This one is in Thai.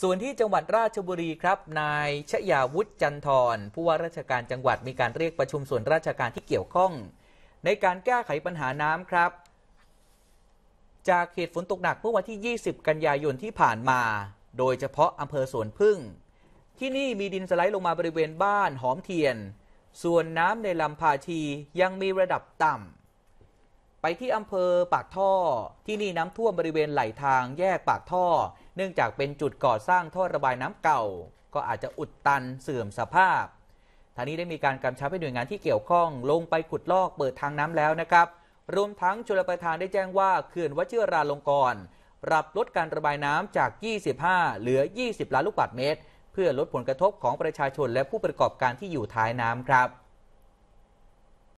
ส่วนที่จังหวัดราชบุรีครับ นายชยาวุฒิจันทร์ผู้ว่าราชการจังหวัดมีการเรียกประชุมส่วนราชการที่เกี่ยวข้อง ในการแก้ไขปัญหาน้ำครับ จากเหตุฝนตกหนักเมื่อวันที่ 20 กันยายนที่ผ่านมา โดยเฉพาะอำเภอสวนพึ่ง ที่นี่มีดินสไลด์ลงมาบริเวณบ้านหอมเทียน ส่วนน้ำในลำพาชียังมีระดับต่ำไปที่อำเภอปากท่อ ที่นี่น้ำท่วมบริเวณไหลทางแยกปากท่อ เนื่องจากเป็นจุดก่อสร้างท่อระบายน้ำเก่า ก็อาจจะอุดตันเสื่อมสภาพ ทางนี้ได้มีการกำชับให้หน่วยงานที่เกี่ยวข้อง ลงไปขุดลอกเปิดทางน้ำแล้วนะครับ รวมทั้งชลประทานได้แจ้งว่าเขื่อนวชิราลงกรณ์ปรับลดการระบายน้ำจาก 25 เหลือ 20 ล้านลูกบาศก์เมตร เพื่อลดผลกระทบของประชาชนและผู้ประกอบการที่อยู่ท้ายน้ำครับ